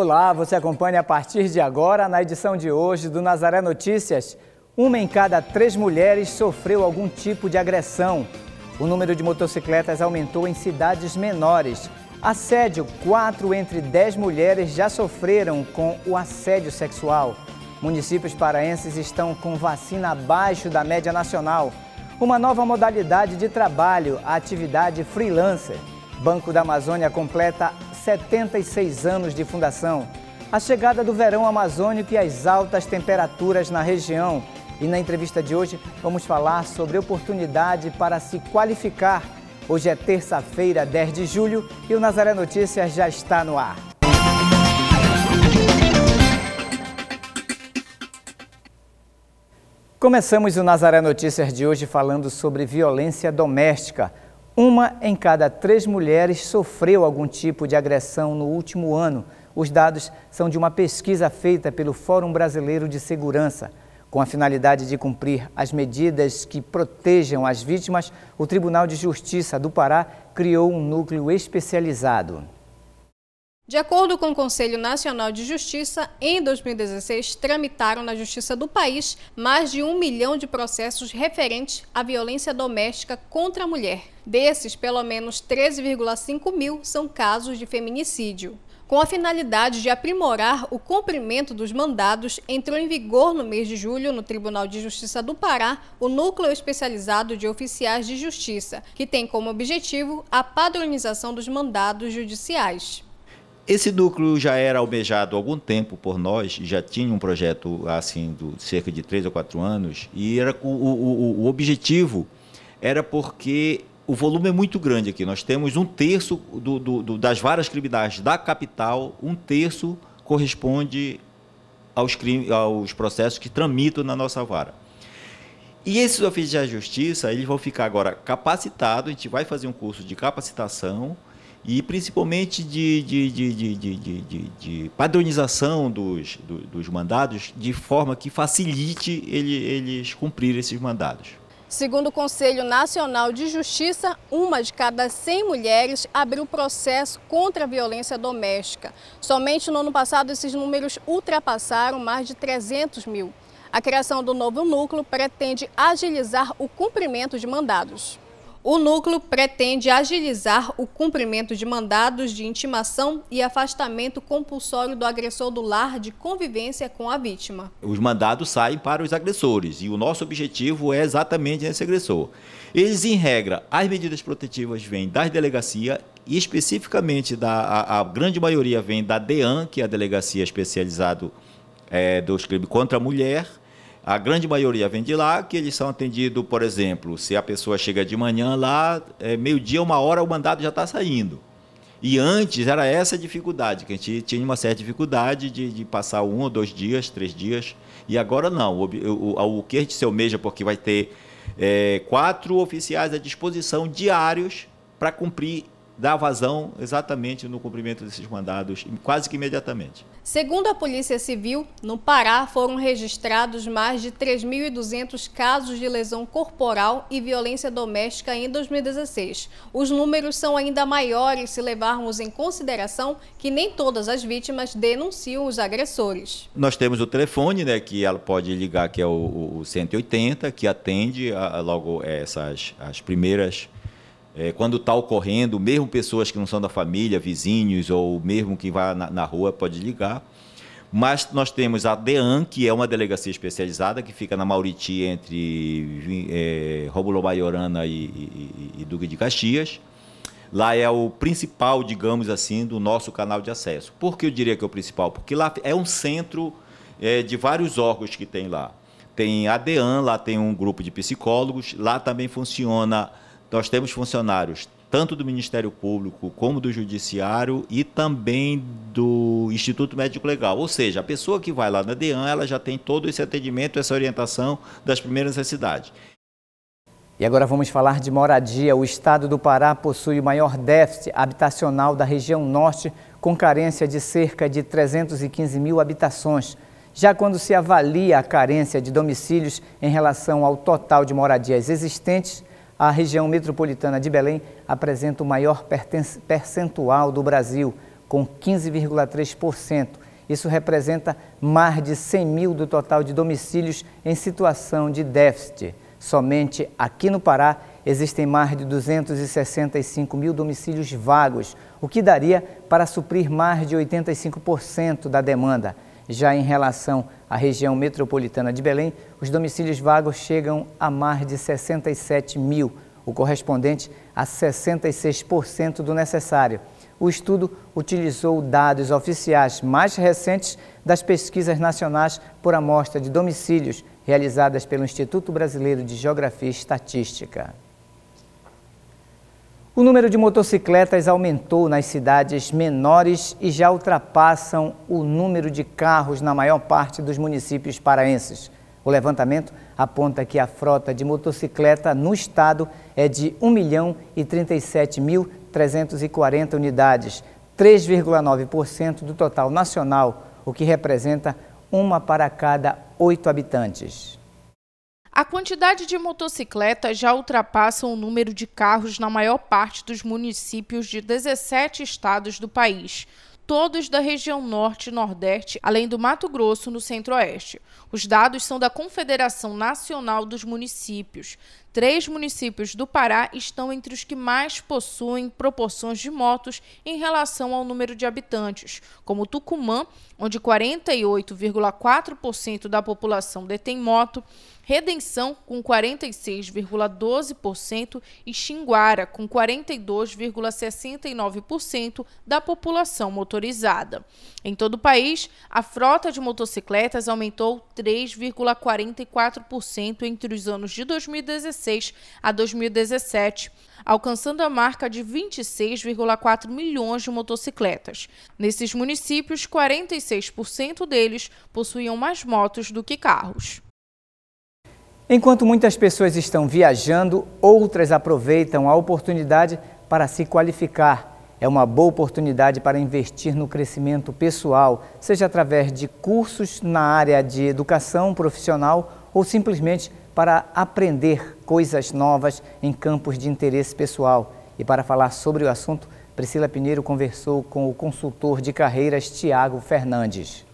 Olá, você acompanha a partir de agora na edição de hoje do Nazaré Notícias. Uma em cada três mulheres sofreu algum tipo de agressão. O número de motocicletas aumentou em cidades menores. Assédio: quatro entre dez mulheres já sofreram com o assédio sexual. Municípios paraenses estão com vacina abaixo da média nacional. Uma nova modalidade de trabalho, a atividade freelancer. Banco da Amazônia completa 76 anos de fundação. A chegada do verão amazônico e as altas temperaturas na região. E na entrevista de hoje vamos falar sobre oportunidade para se qualificar. Hoje é terça-feira, 10 de julho, e o Nazaré Notícias já está no ar. Começamos o Nazaré Notícias de hoje falando sobre violência doméstica. Uma em cada três mulheres sofreu algum tipo de agressão no último ano. Os dados são de uma pesquisa feita pelo Fórum Brasileiro de Segurança. Com a finalidade de cumprir as medidas que protejam as vítimas, o Tribunal de Justiça do Pará criou um núcleo especializado. De acordo com o Conselho Nacional de Justiça, em 2016 tramitaram na Justiça do país mais de um milhão de processos referentes à violência doméstica contra a mulher. Desses, pelo menos 13,5 mil são casos de feminicídio. Com a finalidade de aprimorar o cumprimento dos mandados, entrou em vigor no mês de julho, no Tribunal de Justiça do Pará, o Núcleo Especializado de Oficiais de Justiça, que tem como objetivo a padronização dos mandados judiciais. Esse núcleo já era almejado há algum tempo por nós, já tinha um projeto assim de cerca de três ou quatro anos, e era o, o, o objetivo era porque o volume é muito grande aqui. Nós temos um terço do, do, do, das várias criminais da capital, um terço corresponde aos, crime, aos processos que tramitam na nossa vara. E esses oficiais de justiça, eles vão ficar agora capacitados, a gente vai fazer um curso de capacitação e principalmente de, de, de, de, de padronização dos, do, dos mandados, de forma que facilite ele, eles cumprir esses mandados. Segundo o Conselho Nacional de Justiça, uma de cada 100 mulheres abriu processo contra a violência doméstica. Somente no ano passado, esses números ultrapassaram mais de 300 mil. A criação do novo núcleo pretende agilizar o cumprimento de mandados. O núcleo pretende agilizar o cumprimento de mandados de intimação e afastamento compulsório do agressor do lar de convivência com a vítima. Os mandados saem para os agressores e o nosso objetivo é exatamente esse agressor. Eles, em regra, as medidas protetivas vêm das delegacias e especificamente da a, a grande maioria vem da DEAN, que é a delegacia especializada é, eh, dos crimes contra a mulher a grande maioria vem de lá, que eles são atendidos, por exemplo, se a pessoa chega de manhã lá, é, meio-dia, uma hora, o mandado já está saindo. E antes era essa a dificuldade, que a gente tinha uma certa dificuldade de, de passar um ou dois dias, três dias, e agora não. O, o, o que a gente se almeja, porque vai ter é, quatro oficiais à disposição diários para cumprir dá vazão exatamente no cumprimento desses mandados, quase que imediatamente. Segundo a Polícia Civil, no Pará foram registrados mais de 3.200 casos de lesão corporal e violência doméstica em 2016. Os números são ainda maiores se levarmos em consideração que nem todas as vítimas denunciam os agressores. Nós temos o telefone, né, que ela pode ligar, que é o, o 180, que atende a logo é, essas as primeiras é, quando está ocorrendo, mesmo pessoas que não são da família, vizinhos ou mesmo que vá na, na rua pode ligar. Mas nós temos a DEAN, que é uma delegacia especializada que fica na Mauriti entre é, Rômulo Maiorana e, e, e Duque de Caxias. Lá é o principal, digamos assim, do nosso canal de acesso. Por que eu diria que é o principal? Porque lá é um centro é, de vários órgãos que tem lá. Tem a DEAN, lá tem um grupo de psicólogos, lá também funciona nós temos funcionários tanto do Ministério Público como do Judiciário e também do Instituto Médico Legal. Ou seja, a pessoa que vai lá na DEAN, ela já tem todo esse atendimento, essa orientação das primeiras necessidades. E agora vamos falar de moradia. O estado do Pará possui o maior déficit habitacional da região norte, com carência de cerca de 315 mil habitações. Já quando se avalia a carência de domicílios em relação ao total de moradias existentes, a região metropolitana de Belém apresenta o maior percentual do Brasil, com 15,3%. Isso representa mais de 100 mil do total de domicílios em situação de déficit. Somente aqui no Pará existem mais de 265 mil domicílios vagos, o que daria para suprir mais de 85% da demanda. Já em relação à região metropolitana de Belém, os domicílios vagos chegam a mais de 67 mil, o correspondente a 66% do necessário. O estudo utilizou dados oficiais mais recentes das pesquisas nacionais por amostra de domicílios realizadas pelo Instituto Brasileiro de Geografia e Estatística. O número de motocicletas aumentou nas cidades menores e já ultrapassam o número de carros na maior parte dos municípios paraenses. O levantamento aponta que a frota de motocicleta no estado é de 1 milhão e 37 mil 340 unidades, 3,9% do total nacional, o que representa uma para cada oito habitantes. A quantidade de motocicletas já ultrapassa o número de carros na maior parte dos municípios de 17 estados do país, todos da região norte e nordeste, além do Mato Grosso no centro-oeste. Os dados são da Confederação Nacional dos Municípios. Três municípios do Pará estão entre os que mais possuem proporções de motos em relação ao número de habitantes, como Tucumã, onde 48,4% da população detém moto, Redenção, com 46,12%, e Xinguara, com 42,69% da população motorizada. Em todo o país, a frota de motocicletas aumentou 3,44% entre os anos de 2016 a 2017, alcançando a marca de 26,4 milhões de motocicletas. Nesses municípios, 46% deles possuíam mais motos do que carros. Enquanto muitas pessoas estão viajando, outras aproveitam a oportunidade para se qualificar. É uma boa oportunidade para investir no crescimento pessoal, seja através de cursos na área de educação profissional ou simplesmente para aprender coisas novas em campos de interesse pessoal. E para falar sobre o assunto, Priscila Pinheiro conversou com o consultor de carreiras Tiago Fernandes.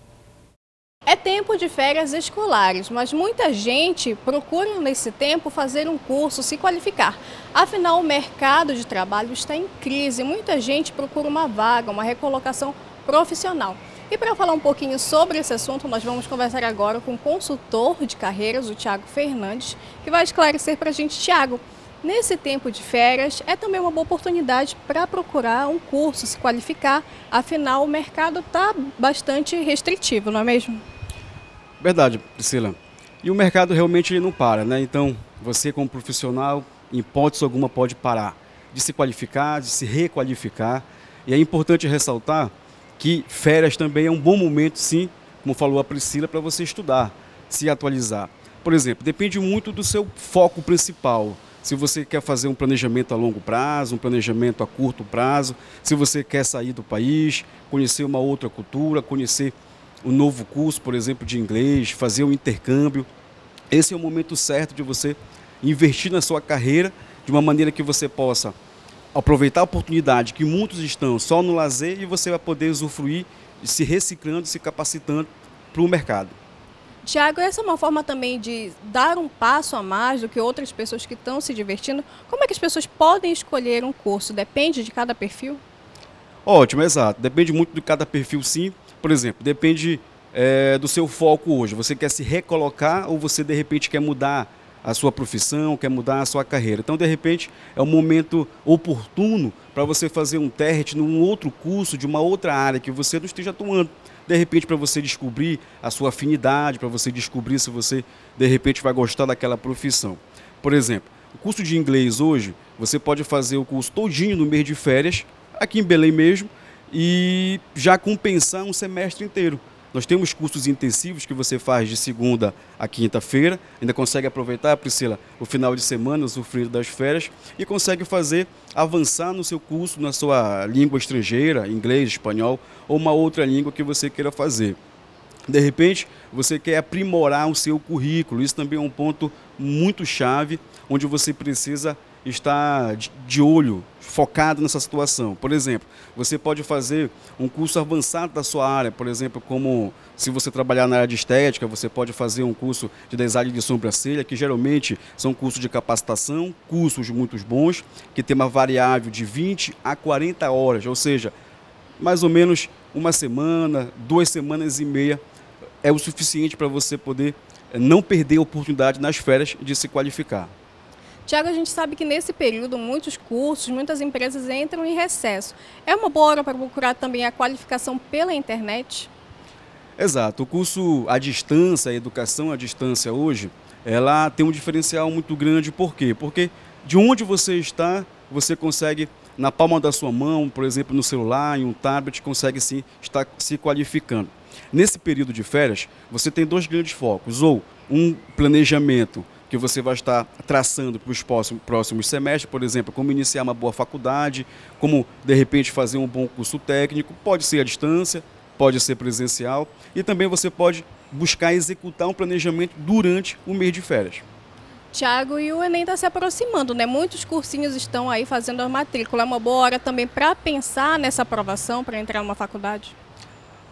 É tempo de férias escolares, mas muita gente procura nesse tempo fazer um curso, se qualificar. Afinal, o mercado de trabalho está em crise, muita gente procura uma vaga, uma recolocação profissional. E para falar um pouquinho sobre esse assunto, nós vamos conversar agora com o consultor de carreiras, o Tiago Fernandes, que vai esclarecer para a gente, Tiago, Nesse tempo de férias, é também uma boa oportunidade para procurar um curso, se qualificar, afinal o mercado está bastante restritivo, não é mesmo? Verdade, Priscila. E o mercado realmente ele não para, né? Então, você como profissional, em hipótese alguma, pode parar de se qualificar, de se requalificar. E é importante ressaltar que férias também é um bom momento, sim, como falou a Priscila, para você estudar, se atualizar. Por exemplo, depende muito do seu foco principal. Se você quer fazer um planejamento a longo prazo, um planejamento a curto prazo, se você quer sair do país, conhecer uma outra cultura, conhecer um novo curso, por exemplo, de inglês, fazer um intercâmbio. Esse é o momento certo de você investir na sua carreira de uma maneira que você possa aproveitar a oportunidade que muitos estão só no lazer e você vai poder usufruir se reciclando, se capacitando para o mercado. Tiago, essa é uma forma também de dar um passo a mais do que outras pessoas que estão se divertindo. Como é que as pessoas podem escolher um curso? Depende de cada perfil? Ótimo, exato. Depende muito de cada perfil, sim por exemplo, depende é, do seu foco hoje. Você quer se recolocar ou você de repente quer mudar a sua profissão, quer mudar a sua carreira. Então, de repente, é um momento oportuno para você fazer um teste num outro curso de uma outra área que você não esteja atuando. De repente, para você descobrir a sua afinidade, para você descobrir se você de repente vai gostar daquela profissão. Por exemplo, o curso de inglês hoje, você pode fazer o curso todinho no mês de férias, aqui em Belém mesmo, e já compensar um semestre inteiro. Nós temos cursos intensivos que você faz de segunda a quinta-feira, ainda consegue aproveitar, Priscila, o final de semana, usufruindo das férias, e consegue fazer avançar no seu curso, na sua língua estrangeira, inglês, espanhol, ou uma outra língua que você queira fazer. De repente, você quer aprimorar o seu currículo, isso também é um ponto muito chave, onde você precisa está de olho, focado nessa situação. Por exemplo, você pode fazer um curso avançado da sua área, por exemplo, como se você trabalhar na área de estética, você pode fazer um curso de design de sobrancelha, que geralmente são cursos de capacitação, cursos muito bons, que tem uma variável de 20 a 40 horas, ou seja, mais ou menos uma semana, duas semanas e meia é o suficiente para você poder eh, não perder a oportunidade nas férias de se qualificar. Tiago, a gente sabe que nesse período muitos cursos, muitas empresas entram em recesso. É uma boa hora para procurar também a qualificação pela internet? Exato. O curso à distância, a educação à distância hoje, ela tem um diferencial muito grande. Por quê? Porque de onde você está, você consegue, na palma da sua mão, por exemplo, no celular, em um tablet, consegue sim estar se qualificando. Nesse período de férias, você tem dois grandes focos: ou um planejamento que você vai estar traçando para os próximos semestres, por exemplo, como iniciar uma boa faculdade, como de repente fazer um bom curso técnico, pode ser à distância, pode ser presencial, e também você pode buscar executar um planejamento durante o mês de férias. Tiago, e o Enem está se aproximando, né? Muitos cursinhos estão aí fazendo a matrícula. É uma boa hora também para pensar nessa aprovação, para entrar numa faculdade?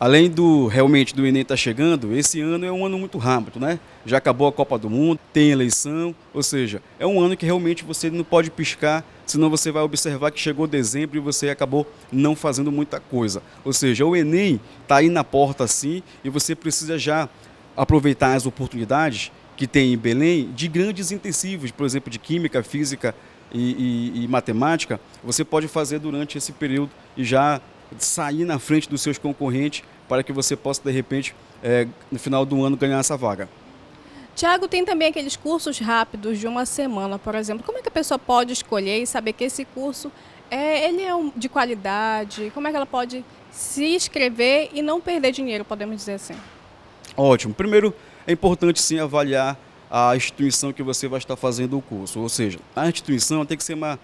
Além do realmente do Enem estar tá chegando, esse ano é um ano muito rápido, né? Já acabou a Copa do Mundo, tem eleição, ou seja, é um ano que realmente você não pode piscar, senão você vai observar que chegou dezembro e você acabou não fazendo muita coisa. Ou seja, o Enem está aí na porta assim e você precisa já aproveitar as oportunidades que tem em Belém de grandes intensivos, por exemplo, de química, física e, e, e matemática, você pode fazer durante esse período e já sair na frente dos seus concorrentes para que você possa, de repente, é, no final do ano, ganhar essa vaga. Tiago, tem também aqueles cursos rápidos de uma semana, por exemplo. Como é que a pessoa pode escolher e saber que esse curso é, ele é de qualidade? Como é que ela pode se inscrever e não perder dinheiro, podemos dizer assim? Ótimo. Primeiro, é importante sim avaliar a instituição que você vai estar fazendo o curso. Ou seja, a instituição tem que ser uma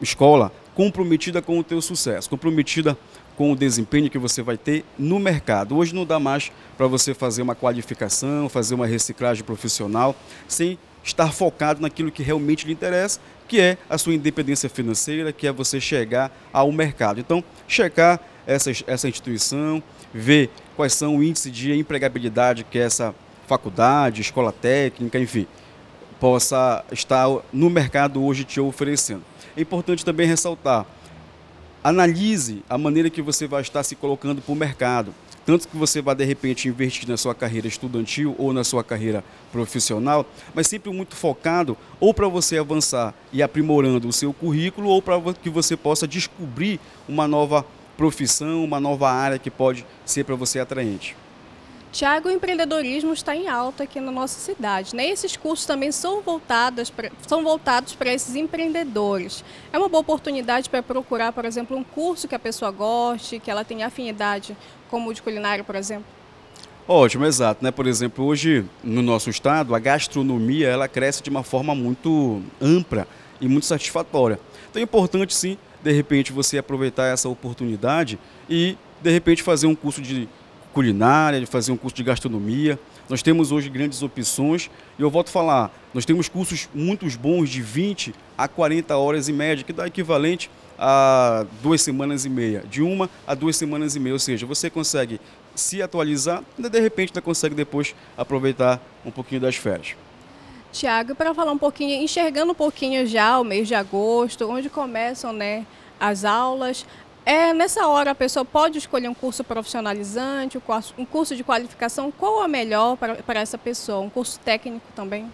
escola comprometida com o teu sucesso, comprometida com o desempenho que você vai ter no mercado. Hoje não dá mais para você fazer uma qualificação, fazer uma reciclagem profissional, sem estar focado naquilo que realmente lhe interessa, que é a sua independência financeira, que é você chegar ao mercado. Então, checar essa, essa instituição, ver quais são o índice de empregabilidade que essa faculdade, escola técnica, enfim, possa estar no mercado hoje te oferecendo. É importante também ressaltar Analise a maneira que você vai estar se colocando para o mercado. Tanto que você vai, de repente, investir na sua carreira estudantil ou na sua carreira profissional, mas sempre muito focado ou para você avançar e aprimorando o seu currículo ou para que você possa descobrir uma nova profissão, uma nova área que pode ser para você atraente. Tiago, o empreendedorismo está em alta aqui na nossa cidade. Né? Esses cursos também são, voltados pra, são voltados para esses empreendedores. É uma boa oportunidade para procurar, por exemplo, um curso que a pessoa goste, que ela tenha afinidade, como o de culinária, por exemplo? Ótimo, exato. Né? Por exemplo, hoje no nosso estado, a gastronomia ela cresce de uma forma muito ampla e muito satisfatória. Então é importante, sim, de repente, você aproveitar essa oportunidade e, de repente, fazer um curso de culinária, de fazer um curso de gastronomia. Nós temos hoje grandes opções e eu volto a falar, nós temos cursos muito bons de 20 a 40 horas em média, que dá equivalente a duas semanas e meia, de uma a duas semanas e meia, ou seja, você consegue se atualizar e de repente ainda consegue depois aproveitar um pouquinho das férias. Tiago, para falar um pouquinho, enxergando um pouquinho já o mês de agosto, onde começam né, as aulas, é, nessa hora a pessoa pode escolher um curso profissionalizante, um curso de qualificação, qual é o melhor para, para essa pessoa? Um curso técnico também?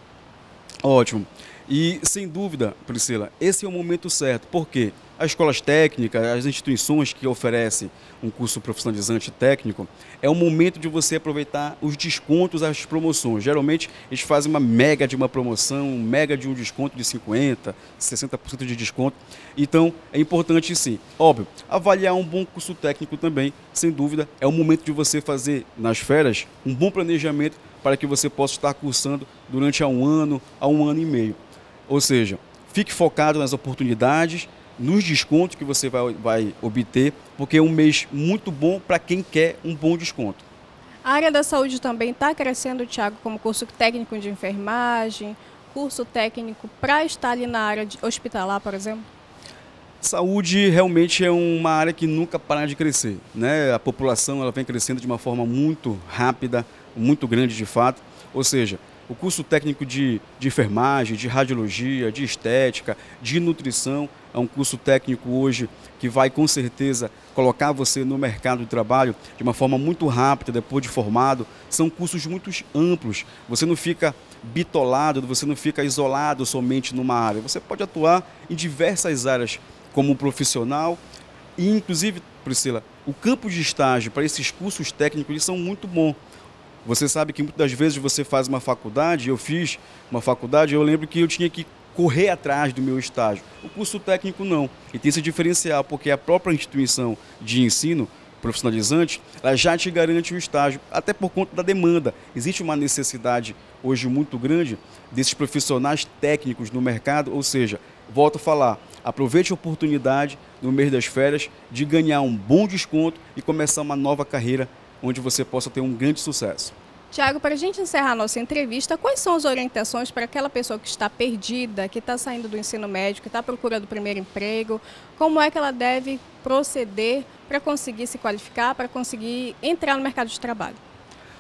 Ótimo. E sem dúvida, Priscila, esse é o momento certo, Por quê? As escolas técnicas, as instituições que oferecem um curso profissionalizante técnico, é o momento de você aproveitar os descontos, as promoções. Geralmente eles fazem uma mega de uma promoção, um mega de um desconto de 50%, 60% de desconto. Então é importante sim. Óbvio, avaliar um bom curso técnico também, sem dúvida, é o momento de você fazer nas férias um bom planejamento para que você possa estar cursando durante um ano, a um ano e meio. Ou seja, fique focado nas oportunidades nos descontos que você vai, vai obter, porque é um mês muito bom para quem quer um bom desconto. A área da saúde também está crescendo, Tiago, como curso técnico de enfermagem, curso técnico para estar ali na área hospitalar, por exemplo? Saúde realmente é uma área que nunca para de crescer, né? A população ela vem crescendo de uma forma muito rápida, muito grande de fato. Ou seja, o curso técnico de, de enfermagem, de radiologia, de estética, de nutrição. É um curso técnico hoje que vai com certeza colocar você no mercado de trabalho de uma forma muito rápida depois de formado. São cursos muito amplos. Você não fica bitolado, você não fica isolado somente numa área. Você pode atuar em diversas áreas como profissional e inclusive, Priscila, o campo de estágio para esses cursos técnicos eles são muito bons você sabe que muitas das vezes você faz uma faculdade, eu fiz uma faculdade, eu lembro que eu tinha que correr atrás do meu estágio. O curso técnico não. E tem se diferenciar porque a própria instituição de ensino profissionalizante, ela já te garante o estágio, até por conta da demanda. Existe uma necessidade hoje muito grande desses profissionais técnicos no mercado, ou seja, volto a falar, aproveite a oportunidade no mês das férias de ganhar um bom desconto e começar uma nova carreira onde você possa ter um grande sucesso. Tiago, para a gente encerrar a nossa entrevista, quais são as orientações para aquela pessoa que está perdida, que está saindo do ensino médio, que está procurando o primeiro emprego? Como é que ela deve proceder para conseguir se qualificar, para conseguir entrar no mercado de trabalho?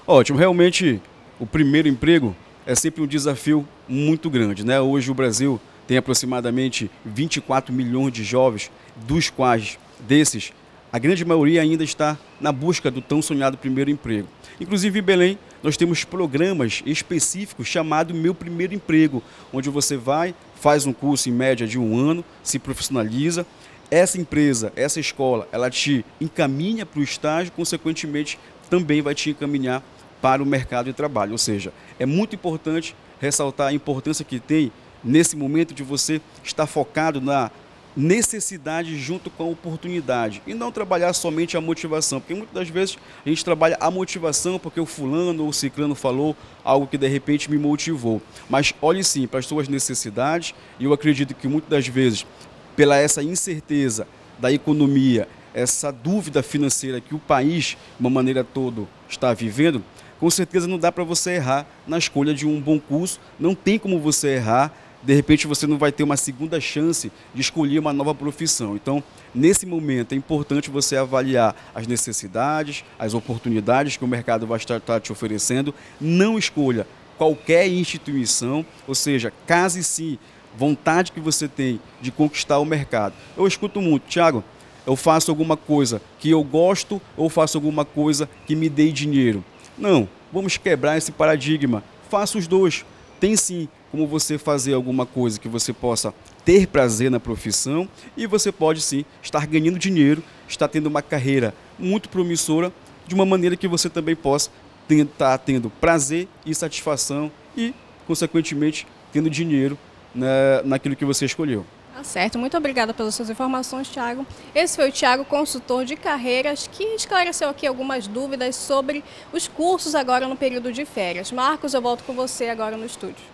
Ótimo, realmente o primeiro emprego é sempre um desafio muito grande. Né? Hoje o Brasil tem aproximadamente 24 milhões de jovens, dos quais desses a grande maioria ainda está na busca do tão sonhado primeiro emprego. Inclusive em Belém, nós temos programas específicos chamado Meu Primeiro Emprego, onde você vai, faz um curso em média de um ano, se profissionaliza. Essa empresa, essa escola, ela te encaminha para o estágio, consequentemente também vai te encaminhar para o mercado de trabalho. Ou seja, é muito importante ressaltar a importância que tem nesse momento de você estar focado na necessidade junto com a oportunidade e não trabalhar somente a motivação, porque muitas das vezes a gente trabalha a motivação porque o fulano ou o ciclano falou algo que de repente me motivou. Mas olhe sim para as suas necessidades e eu acredito que muitas das vezes pela essa incerteza da economia, essa dúvida financeira que o país, de uma maneira todo, está vivendo, com certeza não dá para você errar na escolha de um bom curso, não tem como você errar de repente você não vai ter uma segunda chance de escolher uma nova profissão. Então, nesse momento é importante você avaliar as necessidades, as oportunidades que o mercado vai estar tá te oferecendo. Não escolha qualquer instituição, ou seja, case sim vontade que você tem de conquistar o mercado. Eu escuto muito, Thiago, eu faço alguma coisa que eu gosto ou faço alguma coisa que me dê dinheiro. Não, vamos quebrar esse paradigma. Faça os dois. Tem sim como você fazer alguma coisa que você possa ter prazer na profissão e você pode sim estar ganhando dinheiro, estar tendo uma carreira muito promissora de uma maneira que você também possa estar tendo prazer e satisfação e, consequentemente, tendo dinheiro na, né, naquilo que você escolheu. Tá certo. Muito obrigada pelas suas informações, Tiago. Esse foi o Tiago, consultor de carreiras, que esclareceu aqui algumas dúvidas sobre os cursos agora no período de férias. Marcos, eu volto com você agora no estúdio.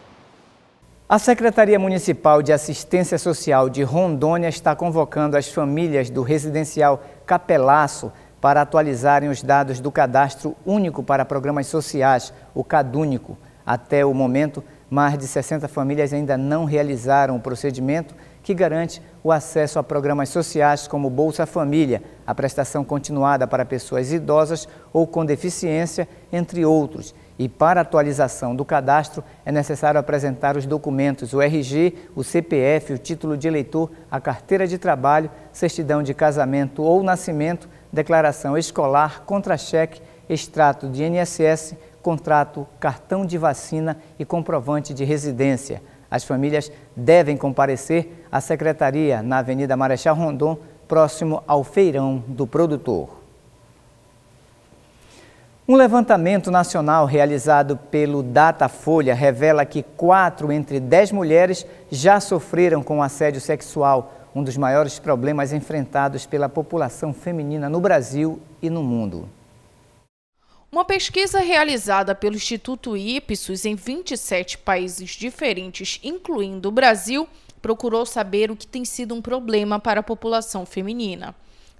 A Secretaria Municipal de Assistência Social de Rondônia está convocando as famílias do residencial Capelaço para atualizarem os dados do Cadastro Único para Programas Sociais, o CadÚnico. Até o momento, mais de 60 famílias ainda não realizaram o procedimento que garante o acesso a programas sociais como Bolsa Família, a prestação continuada para pessoas idosas ou com deficiência, entre outros. E para atualização do cadastro, é necessário apresentar os documentos, o RG, o CPF, o título de eleitor, a carteira de trabalho, certidão de casamento ou nascimento, declaração escolar, contra-cheque, extrato de INSS, contrato, cartão de vacina e comprovante de residência. As famílias devem comparecer à secretaria na Avenida Marechal Rondon, próximo ao feirão do produtor. Um levantamento nacional realizado pelo Datafolha revela que 4 entre 10 mulheres já sofreram com assédio sexual, um dos maiores problemas enfrentados pela população feminina no Brasil e no mundo. Uma pesquisa realizada pelo Instituto Ipsos em 27 países diferentes, incluindo o Brasil, procurou saber o que tem sido um problema para a população feminina.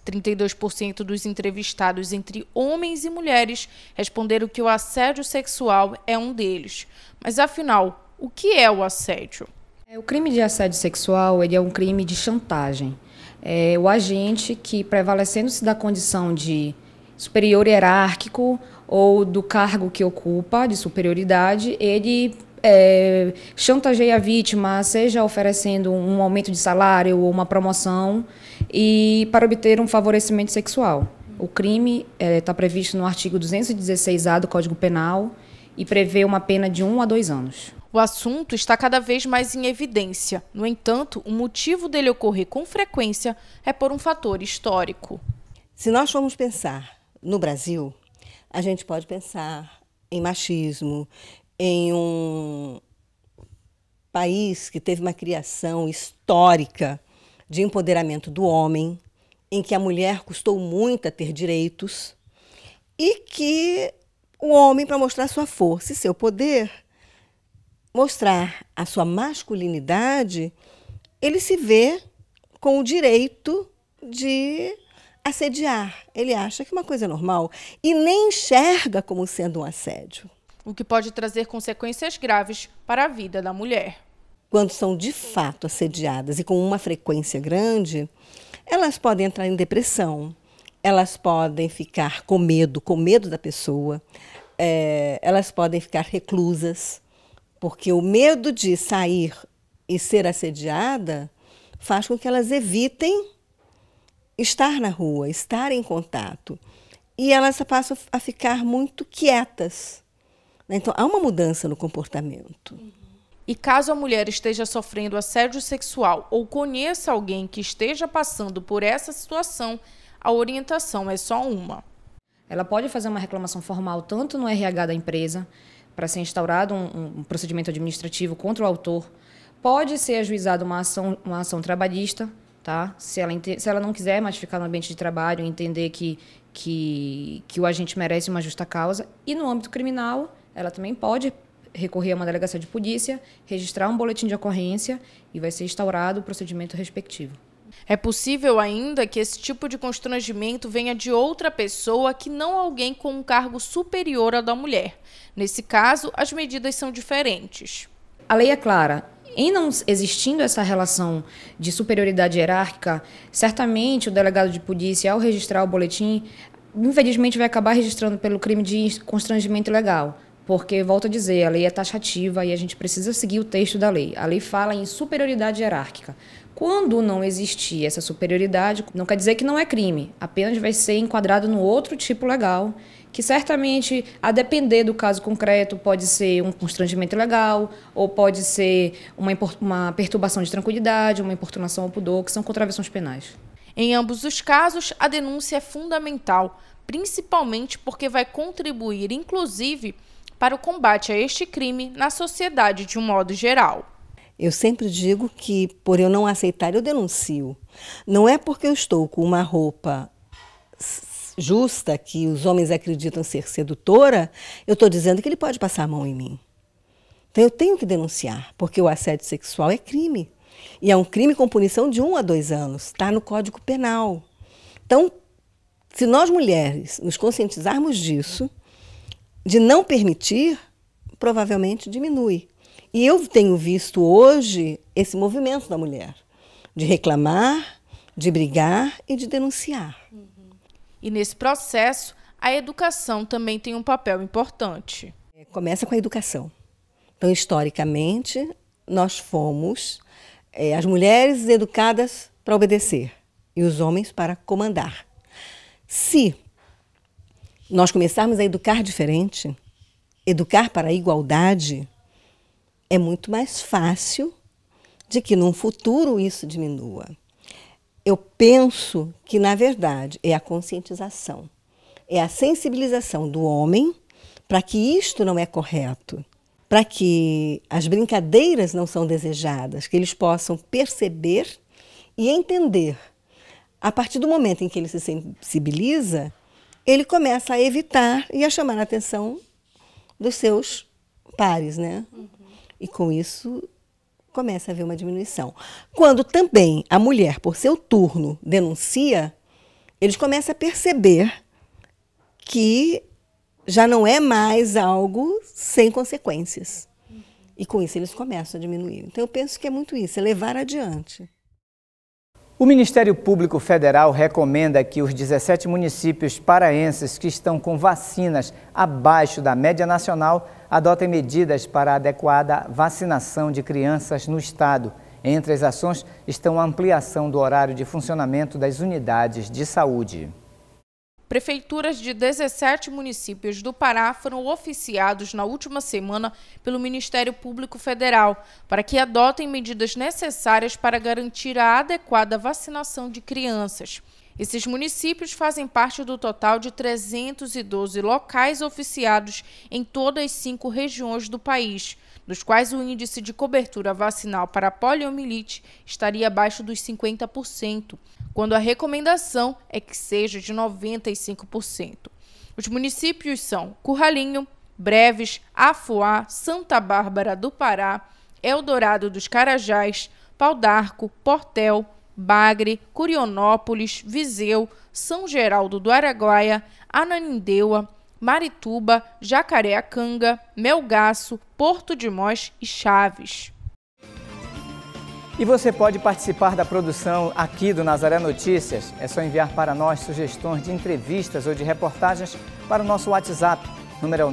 32% dos entrevistados entre homens e mulheres responderam que o assédio sexual é um deles. Mas afinal, o que é o assédio? É, o crime de assédio sexual ele é um crime de chantagem. É o agente que, prevalecendo-se da condição de superior hierárquico ou do cargo que ocupa, de superioridade, ele é, chantageia a vítima, seja oferecendo um aumento de salário ou uma promoção, e para obter um favorecimento sexual. O crime está é, tá previsto no artigo 216-A do Código Penal e prevê uma pena de um a dois anos. O assunto está cada vez mais em evidência. No entanto, o motivo dele ocorrer com frequência é por um fator histórico. Se nós formos pensar no Brasil, a gente pode pensar em machismo, em um país que teve uma criação histórica de empoderamento do homem, em que a mulher custou muito a ter direitos e que o homem, para mostrar sua força e seu poder, mostrar a sua masculinidade, ele se vê com o direito de assediar. Ele acha que é uma coisa é normal e nem enxerga como sendo um assédio. O que pode trazer consequências graves para a vida da mulher. Quando são de fato assediadas e com uma frequência grande, elas podem entrar em depressão, elas podem ficar com medo, com medo da pessoa, é, elas podem ficar reclusas, porque o medo de sair e ser assediada faz com que elas evitem estar na rua, estar em contato. E elas passam a ficar muito quietas. Né? Então, há uma mudança no comportamento. E caso a mulher esteja sofrendo assédio sexual ou conheça alguém que esteja passando por essa situação, a orientação é só uma. Ela pode fazer uma reclamação formal tanto no RH da empresa, para ser instaurado um, um procedimento administrativo contra o autor, pode ser ajuizada uma ação, uma ação trabalhista tá? Se ela, se ela não quiser mais ficar no ambiente de trabalho, entender que, que, que o agente merece uma justa causa. E no âmbito criminal, ela também pode recorrer a uma delegacia de polícia, registrar um boletim de ocorrência e vai ser instaurado o procedimento respectivo. É possível ainda que esse tipo de constrangimento venha de outra pessoa que não alguém com um cargo superior ao da mulher. Nesse caso, as medidas são diferentes. A lei é clara: em não existindo essa relação de superioridade hierárquica, certamente o delegado de polícia, ao registrar o boletim, infelizmente vai acabar registrando pelo crime de constrangimento legal. Porque, volto a dizer, a lei é taxativa e a gente precisa seguir o texto da lei. A lei fala em superioridade hierárquica. Quando não existir essa superioridade, não quer dizer que não é crime, apenas vai ser enquadrado no outro tipo legal que certamente, a depender do caso concreto, pode ser um constrangimento legal, ou pode ser uma, uma perturbação de tranquilidade, uma importunação ao pudor, que são contravenções penais. Em ambos os casos, a denúncia é fundamental, principalmente porque vai contribuir, inclusive, para o combate a este crime na sociedade de um modo geral. Eu sempre digo que, por eu não aceitar, eu denuncio. Não é porque eu estou com uma roupa justa, que os homens acreditam ser sedutora, eu estou dizendo que ele pode passar a mão em mim. Então eu tenho que denunciar, porque o assédio sexual é crime. E é um crime com punição de um a dois anos. Está no Código Penal. Então, se nós mulheres nos conscientizarmos disso, de não permitir, provavelmente diminui. E eu tenho visto hoje esse movimento da mulher de reclamar, de brigar e de denunciar. E nesse processo, a educação também tem um papel importante. É, começa com a educação. Então, historicamente, nós fomos é, as mulheres educadas para obedecer e os homens para comandar. Se nós começarmos a educar diferente, educar para a igualdade, é muito mais fácil de que num futuro isso diminua eu penso que, na verdade, é a conscientização, é a sensibilização do homem para que isto não é correto, para que as brincadeiras não são desejadas, que eles possam perceber e entender. A partir do momento em que ele se sensibiliza, ele começa a evitar e a chamar a atenção dos seus pares, né? Uhum. E com isso começa a haver uma diminuição. Quando também a mulher, por seu turno, denuncia, eles começam a perceber que já não é mais algo sem consequências. E com isso eles começam a diminuir. Então eu penso que é muito isso, é levar adiante. O Ministério Público Federal recomenda que os 17 municípios paraenses que estão com vacinas abaixo da média nacional adotem medidas para a adequada vacinação de crianças no Estado. Entre as ações estão a ampliação do horário de funcionamento das unidades de saúde. Prefeituras de 17 municípios do Pará foram oficiados na última semana pelo Ministério Público Federal para que adotem medidas necessárias para garantir a adequada vacinação de crianças. Esses municípios fazem parte do total de 312 locais oficiados em todas as cinco regiões do país, dos quais o índice de cobertura vacinal para poliomielite estaria abaixo dos 50%, quando a recomendação é que seja de 95%. Os municípios são Curralinho, Breves, Afuá, Santa Bárbara do Pará, Eldorado dos Carajás, Pau d'Arco, Portel, Bagre, Curionópolis, Viseu, São Geraldo do Araguaia, Ananindeua, Marituba, Jacareacanga, Melgaço, Porto de Mós e Chaves. E você pode participar da produção aqui do Nazaré Notícias. É só enviar para nós sugestões de entrevistas ou de reportagens para o nosso WhatsApp. Número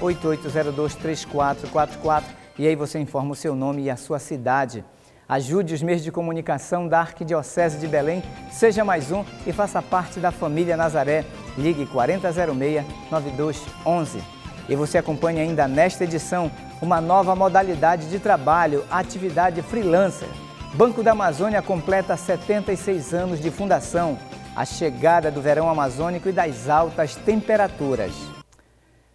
988023444 é e aí você informa o seu nome e a sua cidade. Ajude os meios de comunicação da Arquidiocese de Belém, seja mais um e faça parte da família Nazaré. Ligue 4006-9211. E você acompanha ainda nesta edição uma nova modalidade de trabalho, atividade freelancer. Banco da Amazônia completa 76 anos de fundação. A chegada do verão amazônico e das altas temperaturas.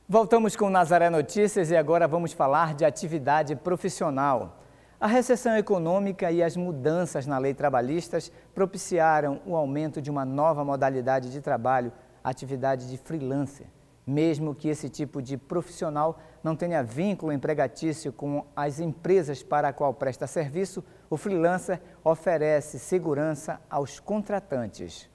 Voltamos com Nazaré Notícias e agora vamos falar de atividade profissional. A recessão econômica e as mudanças na lei trabalhistas propiciaram o aumento de uma nova modalidade de trabalho, a atividade de freelancer, mesmo que esse tipo de profissional não tenha vínculo empregatício com as empresas para a qual presta serviço, o freelancer oferece segurança aos contratantes.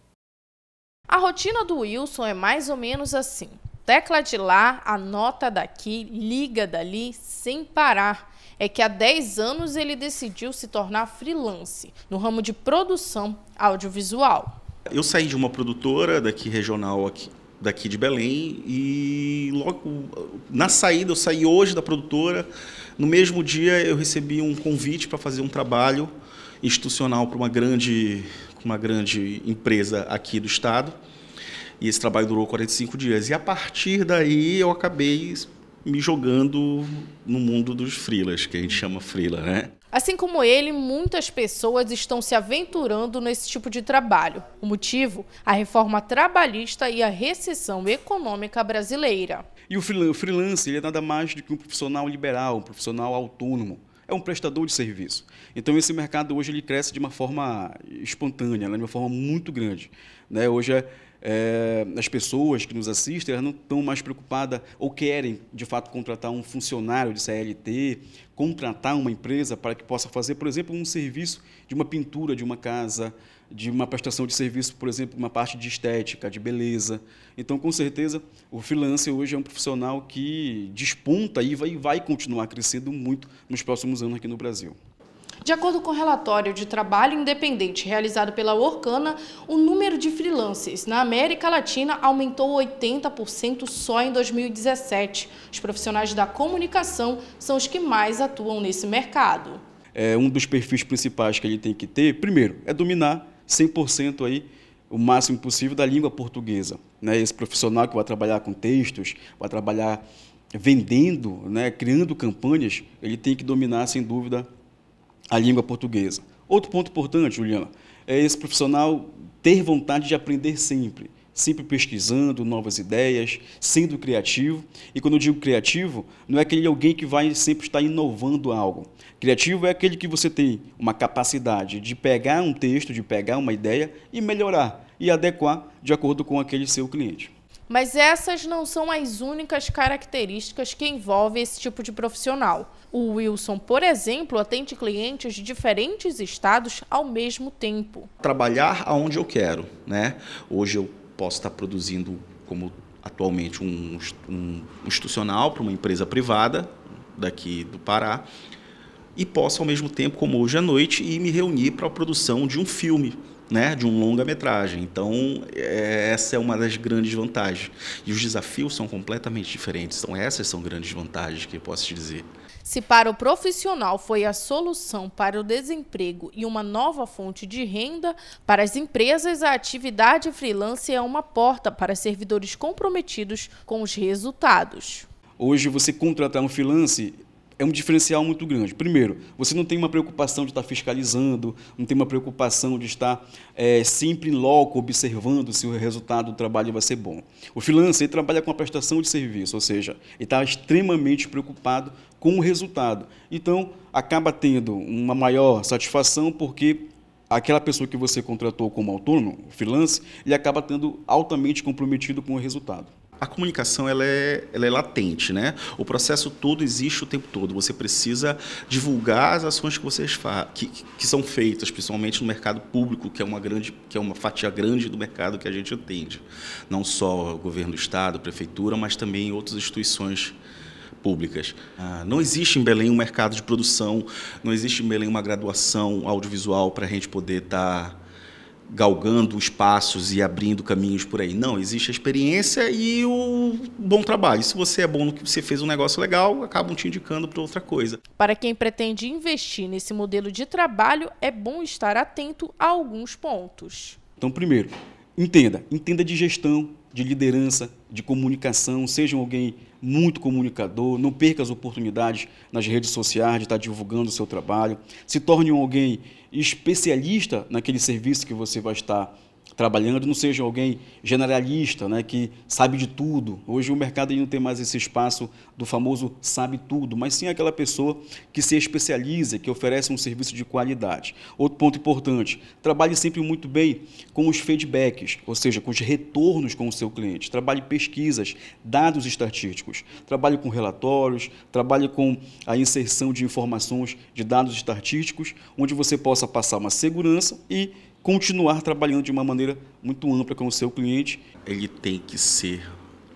A rotina do Wilson é mais ou menos assim: tecla de lá, anota daqui, liga dali, sem parar é que há 10 anos ele decidiu se tornar freelance no ramo de produção audiovisual. Eu saí de uma produtora daqui regional aqui, daqui de Belém e logo na saída eu saí hoje da produtora. No mesmo dia eu recebi um convite para fazer um trabalho institucional para uma grande uma grande empresa aqui do estado. E esse trabalho durou 45 dias. E a partir daí eu acabei me jogando no mundo dos freelas que a gente chama freela, né? Assim como ele, muitas pessoas estão se aventurando nesse tipo de trabalho. O motivo? A reforma trabalhista e a recessão econômica brasileira. E o freelance ele é nada mais do que um profissional liberal, um profissional autônomo. É um prestador de serviço. Então esse mercado hoje ele cresce de uma forma espontânea, né? de uma forma muito grande. Né? Hoje é é, as pessoas que nos assistem elas não estão mais preocupadas ou querem, de fato, contratar um funcionário de CLT, contratar uma empresa para que possa fazer, por exemplo, um serviço de uma pintura de uma casa, de uma prestação de serviço, por exemplo, uma parte de estética, de beleza. Então, com certeza, o freelancer hoje é um profissional que desponta e vai, vai continuar crescendo muito nos próximos anos aqui no Brasil. De acordo com o relatório de trabalho independente realizado pela Orcana, o número de freelancers na América Latina aumentou 80% só em 2017. Os profissionais da comunicação são os que mais atuam nesse mercado. É, um dos perfis principais que ele tem que ter, primeiro, é dominar 100% aí o máximo possível da língua portuguesa. Né? Esse profissional que vai trabalhar com textos, vai trabalhar vendendo, né? criando campanhas, ele tem que dominar, sem dúvida, a língua portuguesa. Outro ponto importante, Juliana, é esse profissional ter vontade de aprender sempre, sempre pesquisando novas ideias, sendo criativo. E quando eu digo criativo, não é aquele alguém que vai sempre estar inovando algo. Criativo é aquele que você tem uma capacidade de pegar um texto, de pegar uma ideia e melhorar e adequar de acordo com aquele seu cliente. Mas essas não são as únicas características que envolvem esse tipo de profissional. O Wilson, por exemplo, atende clientes de diferentes estados ao mesmo tempo. Trabalhar aonde eu quero, né? Hoje eu posso estar produzindo como atualmente um, um institucional para uma empresa privada daqui do Pará e posso ao mesmo tempo, como hoje à noite, ir me reunir para a produção de um filme, né, de um longa-metragem. Então, é, essa é uma das grandes vantagens. E os desafios são completamente diferentes. Então, essas são grandes vantagens que eu posso te dizer. Se para o profissional foi a solução para o desemprego e uma nova fonte de renda, para as empresas a atividade freelance é uma porta para servidores comprometidos com os resultados. Hoje, você contratar um freelance é um diferencial muito grande. Primeiro, você não tem uma preocupação de estar fiscalizando, não tem uma preocupação de estar é, sempre em loco observando se o resultado do trabalho vai ser bom. O freelancer trabalha com a prestação de serviço, ou seja, ele está extremamente preocupado com o resultado. Então, acaba tendo uma maior satisfação porque aquela pessoa que você contratou como autônomo, freelancer, ele acaba tendo altamente comprometido com o resultado a comunicação ela é, ela é latente, né? O processo todo existe o tempo todo. Você precisa divulgar as ações que vocês fa que, que são feitas, principalmente no mercado público, que é uma grande, que é uma fatia grande do mercado que a gente atende. Não só o governo do estado, prefeitura, mas também outras instituições públicas. Ah, não existe em Belém um mercado de produção, não existe em Belém uma graduação audiovisual para a gente poder estar tá galgando espaços e abrindo caminhos por aí. Não, existe a experiência e o bom trabalho. Se você é bom no que você fez um negócio legal, acabam te indicando para outra coisa. Para quem pretende investir nesse modelo de trabalho, é bom estar atento a alguns pontos. Então, primeiro, entenda, entenda de gestão, de liderança, de comunicação, seja alguém muito comunicador, não perca as oportunidades nas redes sociais de estar divulgando o seu trabalho, se torne alguém especialista naquele serviço que você vai estar trabalhando, não seja alguém generalista, né, que sabe de tudo. Hoje o mercado não tem mais esse espaço do famoso sabe tudo, mas sim aquela pessoa que se especializa, que oferece um serviço de qualidade. Outro ponto importante, trabalhe sempre muito bem com os feedbacks, ou seja, com os retornos com o seu cliente. Trabalhe pesquisas, dados estatísticos, trabalhe com relatórios, trabalhe com a inserção de informações de dados estatísticos, onde você possa passar uma segurança e continuar trabalhando de uma maneira muito ampla com o seu cliente. Ele tem que ser,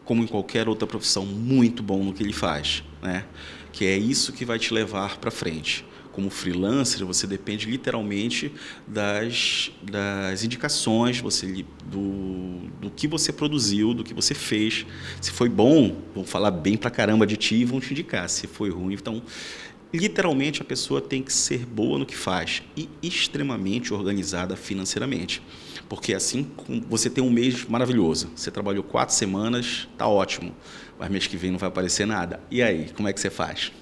como em qualquer outra profissão, muito bom no que ele faz, né? Que é isso que vai te levar para frente. Como freelancer, você depende literalmente das, das indicações, você, do, do que você produziu, do que você fez. Se foi bom, vão falar bem pra caramba de ti e vão te indicar. Se foi ruim, então literalmente a pessoa tem que ser boa no que faz e extremamente organizada financeiramente. Porque assim você tem um mês maravilhoso. Você trabalhou quatro semanas, tá ótimo. Mas mês que vem não vai aparecer nada. E aí, como é que você faz?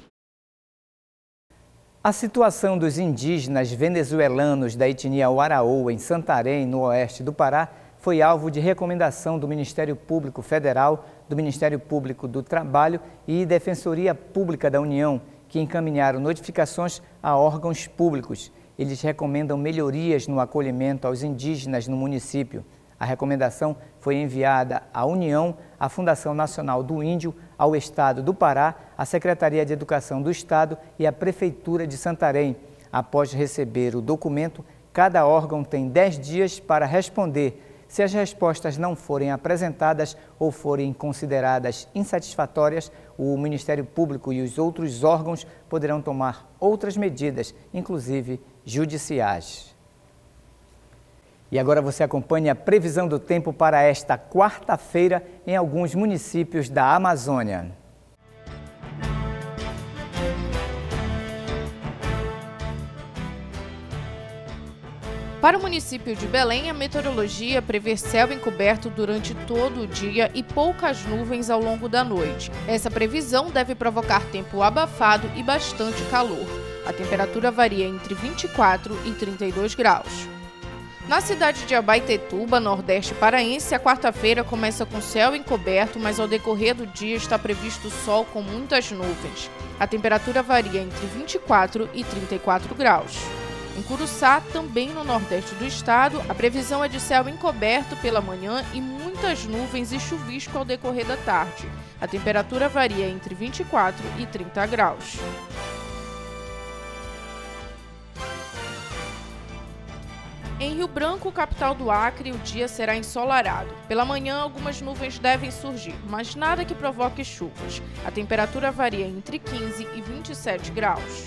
A situação dos indígenas venezuelanos da etnia Waraô em Santarém, no oeste do Pará, foi alvo de recomendação do Ministério Público Federal, do Ministério Público do Trabalho e Defensoria Pública da União que encaminharam notificações a órgãos públicos. Eles recomendam melhorias no acolhimento aos indígenas no município. A recomendação foi enviada à União, à Fundação Nacional do Índio, ao Estado do Pará, à Secretaria de Educação do Estado e à Prefeitura de Santarém. Após receber o documento, cada órgão tem 10 dias para responder se as respostas não forem apresentadas ou forem consideradas insatisfatórias, o Ministério Público e os outros órgãos poderão tomar outras medidas, inclusive judiciais. E agora você acompanha a previsão do tempo para esta quarta-feira em alguns municípios da Amazônia. Para o município de Belém, a meteorologia prevê céu encoberto durante todo o dia e poucas nuvens ao longo da noite. Essa previsão deve provocar tempo abafado e bastante calor. A temperatura varia entre 24 e 32 graus. Na cidade de Abaitetuba, nordeste paraense, a quarta-feira começa com céu encoberto, mas ao decorrer do dia está previsto sol com muitas nuvens. A temperatura varia entre 24 e 34 graus. Em Curuçá, também no nordeste do estado, a previsão é de céu encoberto pela manhã e muitas nuvens e chuvisco ao decorrer da tarde. A temperatura varia entre 24 e 30 graus. Em Rio Branco, capital do Acre, o dia será ensolarado. Pela manhã, algumas nuvens devem surgir, mas nada que provoque chuvas. A temperatura varia entre 15 e 27 graus.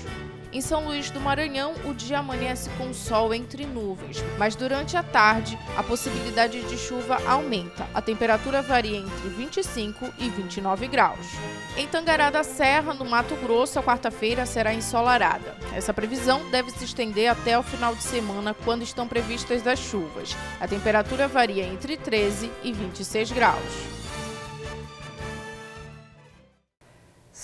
Em São Luís do Maranhão, o dia amanhece com sol entre nuvens, mas durante a tarde a possibilidade de chuva aumenta. A temperatura varia entre 25 e 29 graus. Em Tangará da Serra, no Mato Grosso, a quarta-feira será ensolarada. Essa previsão deve se estender até o final de semana, quando estão previstas as chuvas. A temperatura varia entre 13 e 26 graus.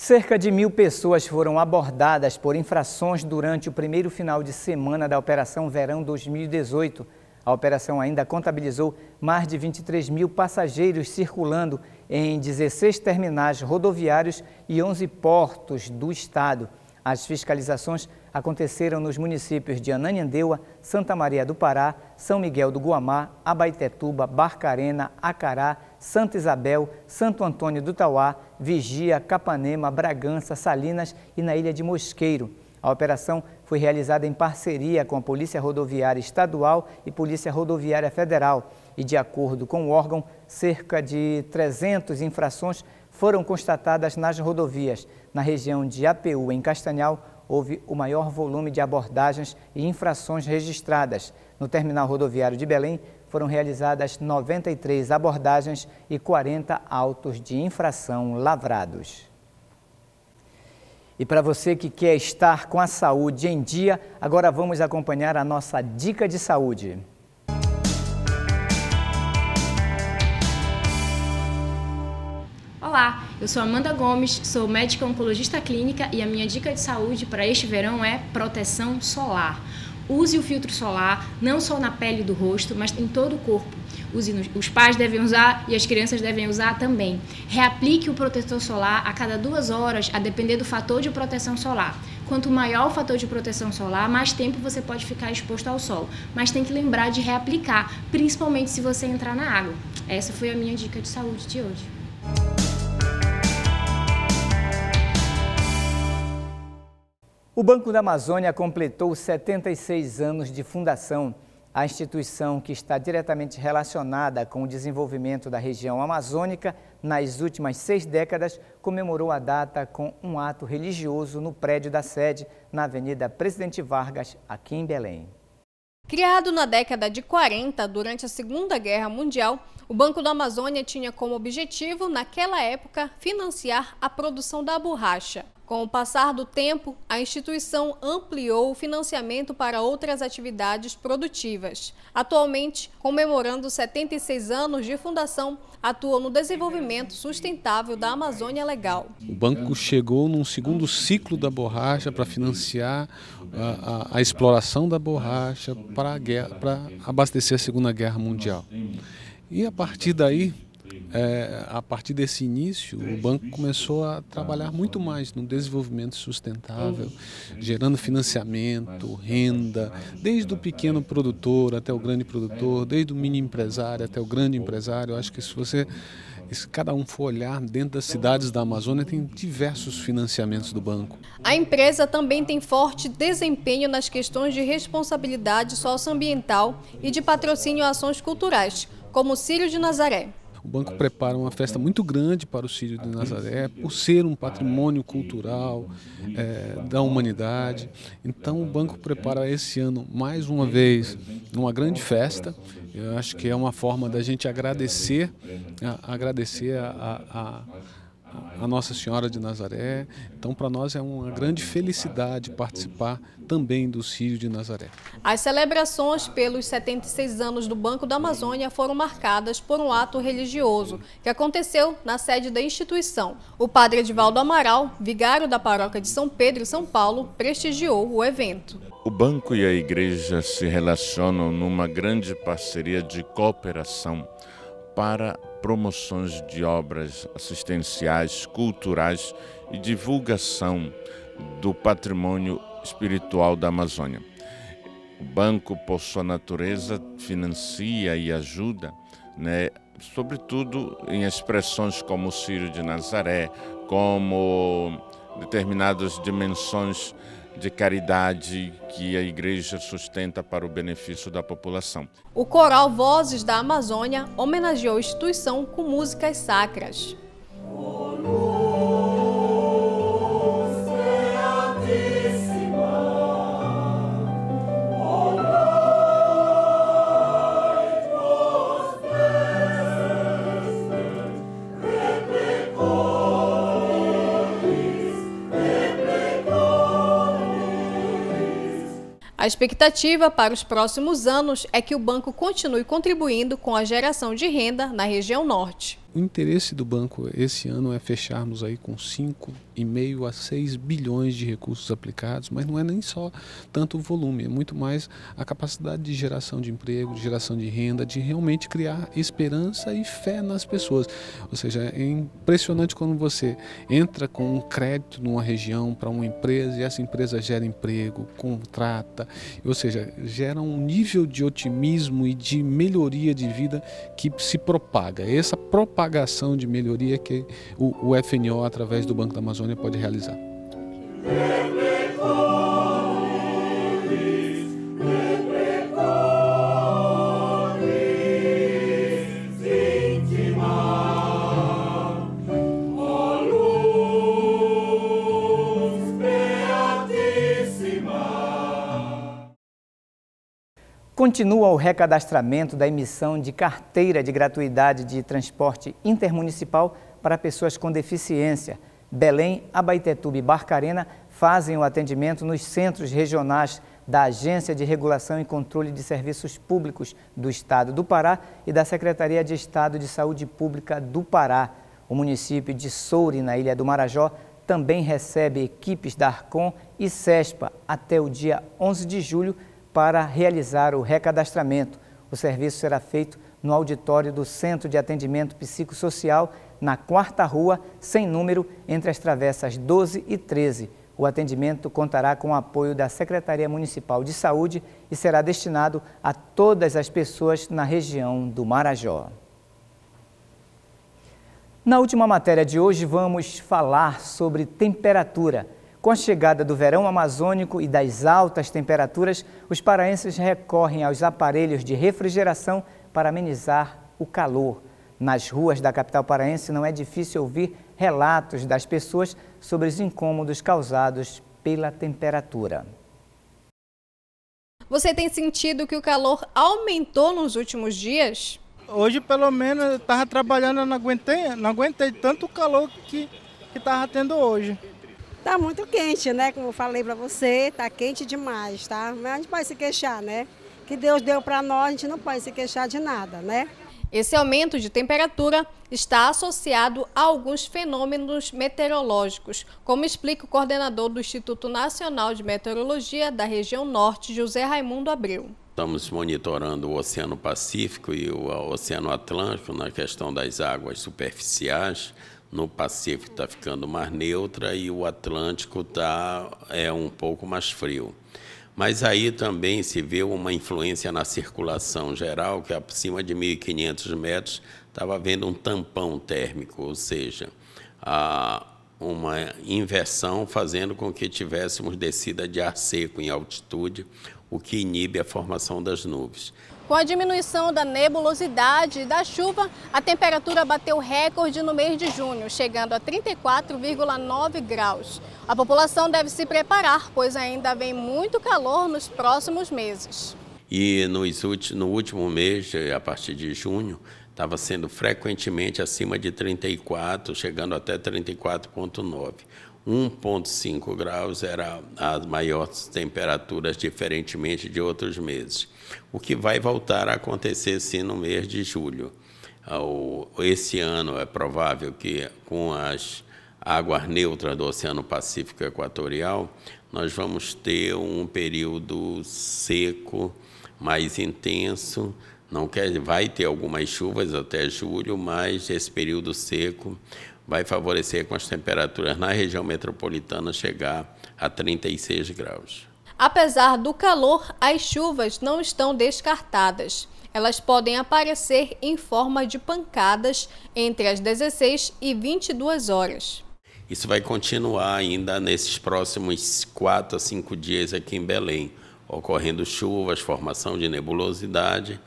Cerca de mil pessoas foram abordadas por infrações durante o primeiro final de semana da Operação Verão 2018. A operação ainda contabilizou mais de 23 mil passageiros circulando em 16 terminais rodoviários e 11 portos do estado. As fiscalizações aconteceram nos municípios de Ananindeua, Santa Maria do Pará, São Miguel do Guamá, Abaitetuba, Barcarena, Acará, Santa Isabel, Santo Antônio do Tauá, Vigia, Capanema, Bragança, Salinas e na Ilha de Mosqueiro. A operação foi realizada em parceria com a Polícia Rodoviária Estadual e Polícia Rodoviária Federal e, de acordo com o órgão, cerca de 300 infrações foram constatadas nas rodovias. Na região de APU, em Castanhal, houve o maior volume de abordagens e infrações registradas. No terminal rodoviário de Belém, foram realizadas 93 abordagens e 40 autos de infração lavrados. E para você que quer estar com a saúde em dia, agora vamos acompanhar a nossa dica de saúde. Olá, eu sou Amanda Gomes, sou médica oncologista clínica e a minha dica de saúde para este verão é proteção solar. Use o filtro solar, não só na pele do rosto, mas em todo o corpo. Use os pais devem usar e as crianças devem usar também. Reaplique o protetor solar a cada duas horas, a depender do fator de proteção solar. Quanto maior o fator de proteção solar, mais tempo você pode ficar exposto ao sol. Mas tem que lembrar de reaplicar, principalmente se você entrar na água. Essa foi a minha dica de saúde de hoje. O Banco da Amazônia completou 76 anos de fundação. A instituição que está diretamente relacionada com o desenvolvimento da região amazônica nas últimas seis décadas comemorou a data com um ato religioso no prédio da sede, na Avenida Presidente Vargas, aqui em Belém. Criado na década de 40, durante a Segunda Guerra Mundial, o Banco da Amazônia tinha como objetivo, naquela época, financiar a produção da borracha. Com o passar do tempo, a instituição ampliou o financiamento para outras atividades produtivas. Atualmente, comemorando 76 anos de fundação, atua no desenvolvimento sustentável da Amazônia Legal. O banco chegou num segundo ciclo da borracha para financiar a, a, a, exploração da borracha para abastecer a Segunda Guerra Mundial. E a partir daí, é, a partir desse início, o banco começou a trabalhar ah, muito mais no desenvolvimento sustentável, gerando financiamento, renda, desde o pequeno né? produtor até o grande produtor, é. desde o mini empresário até o grande empresário. Eu acho que se você se cada um for olhar dentro das cidades da Amazônia, tem diversos financiamentos do banco. A empresa também tem forte desempenho nas questões de responsabilidade socioambiental e de patrocínio a ações culturais, como o Círio de Nazaré. O banco prepara uma festa muito grande para o Sírio de Nazaré, por ser um patrimônio cultural é, da humanidade. Então, o banco prepara esse ano, mais uma vez, uma grande festa. Eu acho que é uma forma da gente agradecer, a, agradecer a, a a Nossa Senhora de Nazaré. Então, para nós é uma grande felicidade participar também do Círio de Nazaré. As celebrações pelos 76 anos do Banco da Amazônia foram marcadas por um ato religioso que aconteceu na sede da instituição. O padre Edivaldo Amaral, vigário da paróquia de São Pedro e São Paulo, prestigiou o evento. O banco e a igreja se relacionam numa grande parceria de cooperação para promoções de obras assistenciais, culturais e divulgação do patrimônio espiritual da Amazônia. O banco, por sua natureza, financia e ajuda, né, sobretudo em expressões como o Círio de Nazaré, como determinadas dimensões de caridade que a igreja sustenta para o benefício da população. O coral Vozes da Amazônia homenageou a instituição com músicas sacras. Oh, A expectativa para os próximos anos é que o banco continue contribuindo com a geração de renda na região norte o interesse do banco esse ano é fecharmos aí com 5,5 a 6 bilhões de recursos aplicados, mas não é nem só tanto o volume, é muito mais a capacidade de geração de emprego, de geração de renda, de realmente criar esperança e fé nas pessoas. Ou seja, é impressionante quando você entra com um crédito numa região para uma empresa e essa empresa gera emprego, contrata, ou seja, gera um nível de otimismo e de melhoria de vida que se propaga. Essa propagação propagação de melhoria que o, o FNO, através do Banco da Amazônia, pode realizar. Continua o recadastramento da emissão de carteira de gratuidade de transporte intermunicipal para pessoas com deficiência. Belém, Abaitetuba e Barcarena fazem o atendimento nos centros regionais da Agência de Regulação e Controle de Serviços Públicos do Estado do Pará e da Secretaria de Estado de Saúde Pública do Pará. O município de Souri, na Ilha do Marajó, também recebe equipes da Arcon e SESPA até o dia 11 de julho para realizar o recadastramento. O serviço será feito no auditório do Centro de Atendimento Psicossocial, na Quarta Rua, sem número, entre as travessas 12 e 13. O atendimento contará com o apoio da Secretaria Municipal de Saúde e será destinado a todas as pessoas na região do Marajó. Na última matéria de hoje, vamos falar sobre temperatura. Com a chegada do verão amazônico e das altas temperaturas, os paraenses recorrem aos aparelhos de refrigeração para amenizar o calor. Nas ruas da capital paraense não é difícil ouvir relatos das pessoas sobre os incômodos causados pela temperatura. Você tem sentido que o calor aumentou nos últimos dias? Hoje, pelo menos, eu estava trabalhando, eu não aguentei, não aguentei tanto calor que estava tendo hoje. Tá muito quente, né? Como eu falei para você, tá quente demais, tá? Mas a gente pode se queixar, né? Que Deus deu para nós, a gente não pode se queixar de nada, né? Esse aumento de temperatura está associado a alguns fenômenos meteorológicos, como explica o coordenador do Instituto Nacional de Meteorologia da região norte, José Raimundo Abreu. Estamos monitorando o Oceano Pacífico e o Oceano Atlântico na questão das águas superficiais no Pacífico está ficando mais neutra e o Atlântico tá é um pouco mais frio. Mas aí também se vê uma influência na circulação geral, que acima de 1.500 metros estava havendo um tampão térmico, ou seja, a, uma inversão fazendo com que tivéssemos descida de ar seco em altitude, o que inibe a formação das nuvens. Com a diminuição da nebulosidade e da chuva, a temperatura bateu recorde no mês de junho, chegando a 34,9 graus. A população deve se preparar, pois ainda vem muito calor nos próximos meses. E no último mês, a partir de junho, estava sendo frequentemente acima de 34, chegando até 34,9. 1,5 graus era as maiores temperaturas, diferentemente de outros meses o que vai voltar a acontecer sim no mês de julho. Ah, esse ano é provável que com as águas neutras do Oceano Pacífico Equatorial, nós vamos ter um período seco mais intenso. Não quer, vai ter algumas chuvas até julho, mas esse período seco vai favorecer com as temperaturas na região metropolitana chegar a 36 graus. Apesar do calor, as chuvas não estão descartadas. Elas podem aparecer em forma de pancadas entre as 16 e 22 horas. Isso vai continuar ainda nesses próximos 4 a 5 dias aqui em Belém, ocorrendo chuvas, formação de nebulosidade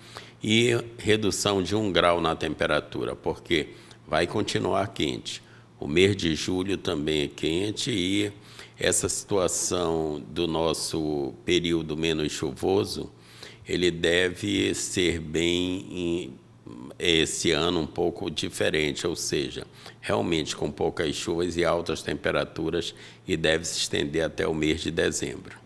e redução de um grau na temperatura, porque vai continuar quente. O mês de julho também é quente e essa situação do nosso período menos chuvoso, ele deve ser bem esse ano um pouco diferente, ou seja, realmente com poucas chuvas e altas temperaturas e deve se estender até o mês de dezembro.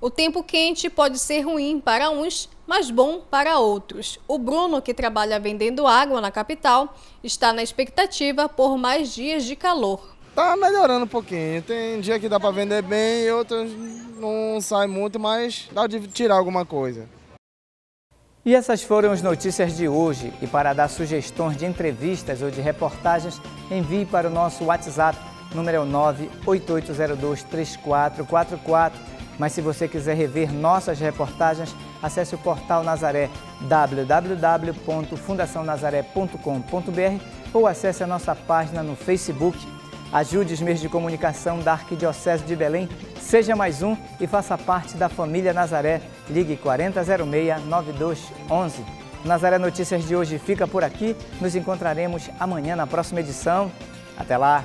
O tempo quente pode ser ruim para uns, mas bom para outros. O Bruno, que trabalha vendendo água na capital, está na expectativa por mais dias de calor. Tá melhorando um pouquinho. Tem dia que dá para vender bem e outros não sai muito, mas dá de tirar alguma coisa. E essas foram as notícias de hoje. E para dar sugestões de entrevistas ou de reportagens, envie para o nosso WhatsApp, número 98802 é 3444. Mas se você quiser rever nossas reportagens, acesse o portal Nazaré www.fundacionazaré.com.br ou acesse a nossa página no Facebook. Ajude os meios de comunicação da Arquidiocese de Belém. Seja mais um e faça parte da família Nazaré. Ligue 4006-9211. Nazaré Notícias de hoje fica por aqui. Nos encontraremos amanhã na próxima edição. Até lá!